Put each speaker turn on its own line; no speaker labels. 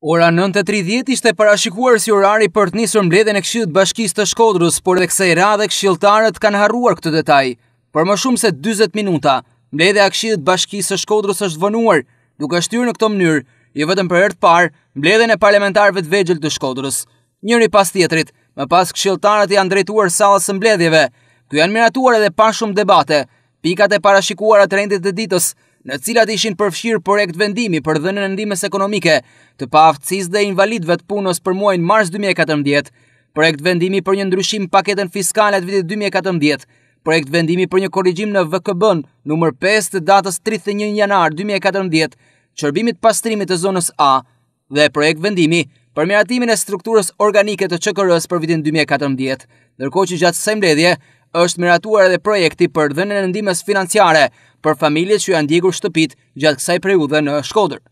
Ora 9.30 ishte parashikuar si orari për të njësër mbledhe në këshilët bashkisë të shkodrës, por dhe kse i radhe këshiltarët kanë harruar këtë detaj. Për më shumë se 20 minuta, mbledhe a këshilët bashkisë të shkodrës është vënuar, duke shtyrë në këto mënyrë, i vetëm për ertë parë, mbledhe në parlamentarëve të vegjel të shkodrës. Njëri pas tjetrit, më pas këshiltarët i janë drejtuar salës mbledhjeve, këj janë miratuar edhe pa shumë debate, pikat e parashikuar atë rendit dhe ditës, në cilat ishin përfshirë projekt vendimi për dhënën e ndimes ekonomike të paaftësis dhe invalidve të punës për muajnë mars 2014, projekt vendimi për një ndryshim paketen fiskalet vitit 2014, projekt vendimi për një korrigjim në VKB-n numër 5 të datës 31 janar 2014, qërbimit pastrimit të zonës A dhe projekt vendimi për miratimin e strukturës organike të ÇKR-s për vitin 2014, ndërkohë që gjatë kësaj mbledhje është miratuar edhe projekti për dhe në ndimes financiare për familje që janë digur shtëpit gjatë kësaj preu dhe në Shkoder.